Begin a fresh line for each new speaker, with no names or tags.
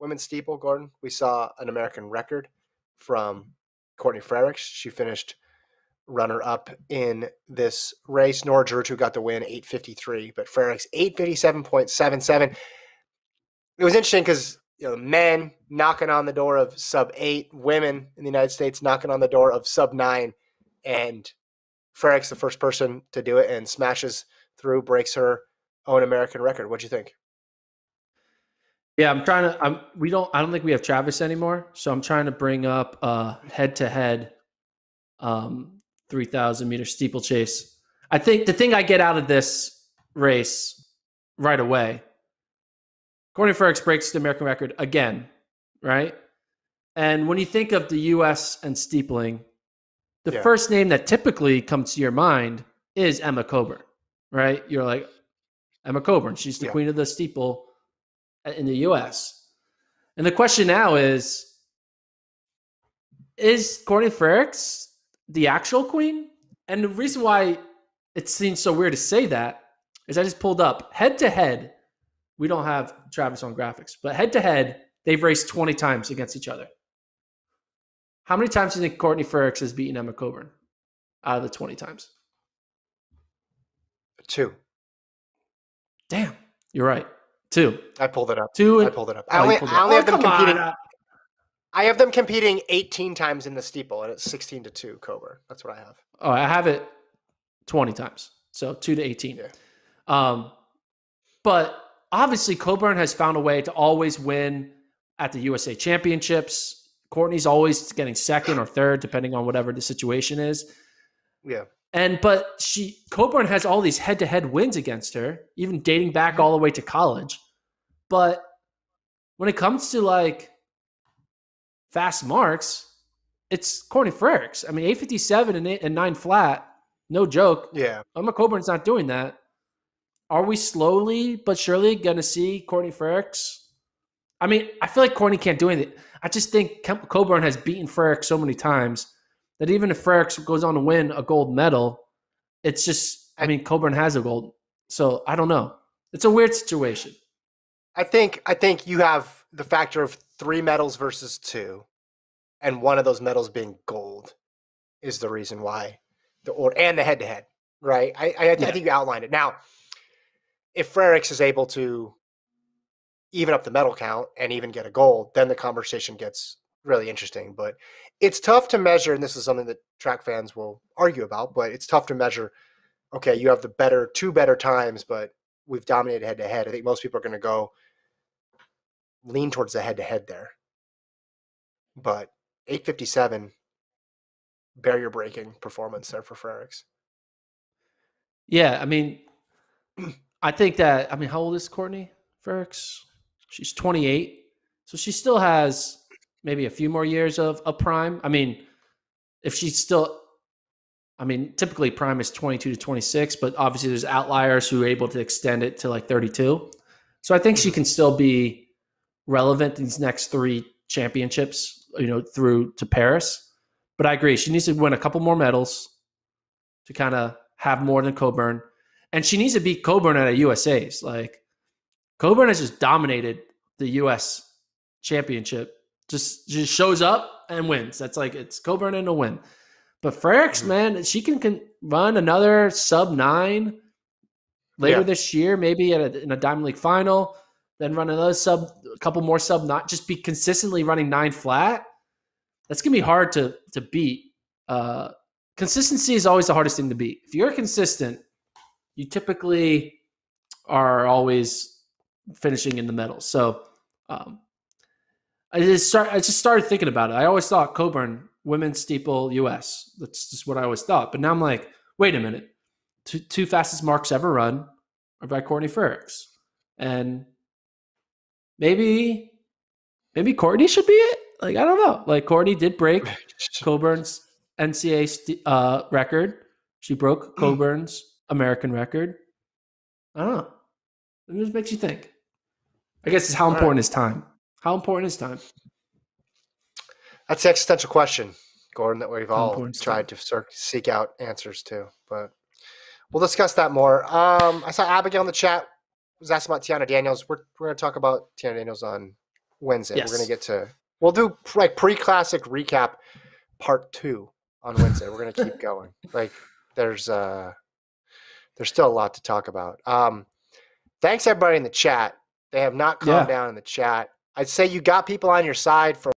women's steeple, Gordon, we saw an American record from Courtney Frericks. She finished runner up in this race. Nora Giroux got the win, 853, but Frericks, 857.77. It was interesting because you know, men knocking on the door of sub eight, women in the United States knocking on the door of sub nine, and Frericks, the first person to do it, and smashes through, breaks her own American record. What do you think?
Yeah, I'm trying to. I'm. We don't. I don't think we have Travis anymore. So I'm trying to bring up a head to head, um, three thousand meter steeplechase. I think the thing I get out of this race right away. Courtney Ferrex breaks the American record again, right? And when you think of the U.S. and steepling, the yeah. first name that typically comes to your mind is Emma Coburn, right? You're like Emma Coburn. She's the yeah. queen of the steeple in the US. And the question now is is Courtney Ferrex the actual queen? And the reason why it seems so weird to say that is I just pulled up head to head. We don't have Travis on graphics, but head to head, they've raced 20 times against each other. How many times do you think Courtney Ferrex has beaten Emma Coburn out of the 20 times?
Two. Damn, you're right. Two. I pulled it up. Two. And, I pulled it up. I only, oh, I only have oh, them competing. On. I have them competing 18 times in the steeple, and it's 16 to two Cobra. That's what I have.
Oh, I have it 20 times, so two to 18. Yeah. Um, but obviously, Coburn has found a way to always win at the USA Championships. Courtney's always getting second or third, depending on whatever the situation is. Yeah. And but she Coburn has all these head-to-head wins against her, even dating back all the way to college. But when it comes to like fast marks, it's Courtney Frericks. I mean, 857 and, eight, and nine flat, no joke. Yeah. Emma Coburn's not doing that. Are we slowly but surely going to see Courtney Frericks? I mean, I feel like Courtney can't do anything. I just think Coburn has beaten Frericks so many times that even if Frerichs goes on to win a gold medal, it's just I mean Coburn has
a gold, so I don't know. It's a weird situation. I think I think you have the factor of three medals versus two, and one of those medals being gold is the reason why the and the head to head, right? I I, I, yeah. I, think you outlined it. Now, if Frerichs is able to even up the medal count and even get a gold, then the conversation gets really interesting. But it's tough to measure, and this is something that track fans will argue about. But it's tough to measure. Okay, you have the better two better times, but we've dominated head to head. I think most people are going to go lean towards the head to head there. But 857 barrier breaking performance there for Frericks.
Yeah, I mean, I think that I mean, how old is Courtney Frericks? She's 28, so she still has maybe a few more years of a prime. I mean, if she's still, I mean, typically prime is 22 to 26, but obviously there's outliers who are able to extend it to like 32. So I think she mm-hmm. can still be relevant these next three championships, you know, through to Paris. But I agree, she needs to win a couple more medals to kind of have more than Coburn. And she needs to beat Coburn at a USA's. Like Coburn has just dominated the US championship just just shows up and wins. That's like it's Coburn and a win. But Frericks, mm-hmm. man, she can, can run another sub nine later yeah. this year, maybe at a, in a Diamond League final. Then run another sub, a couple more sub, not just be consistently running nine flat. That's gonna be hard to to beat. Uh, consistency is always the hardest thing to beat. If you're consistent, you typically are always finishing in the middle. So um, I just start. I just started thinking about it. I always thought Coburn women's steeple U.S. That's just what I always thought. But now I'm like, wait a minute, two, two fastest marks ever run are by Courtney Ferrix, and maybe maybe Courtney should be it. Like I don't know. Like Courtney did break Coburn's NCA st- uh, record. She broke mm. Coburn's American record.
I don't know. It just makes you think.
I guess it's how important right. is time.
How important is time? That's the existential question, Gordon, that we've all tried time? to seek out answers to. But we'll discuss that more. Um, I saw Abigail in the chat was asking about Tiana Daniels. We're, we're going to talk about Tiana Daniels on Wednesday. Yes. We're going to get to we'll do like pre-classic recap part two on Wednesday. We're going to keep going. Like there's uh there's still a lot to talk about. Um, thanks everybody in the chat. They have not calmed yeah. down in the chat. I'd say you got people on your side for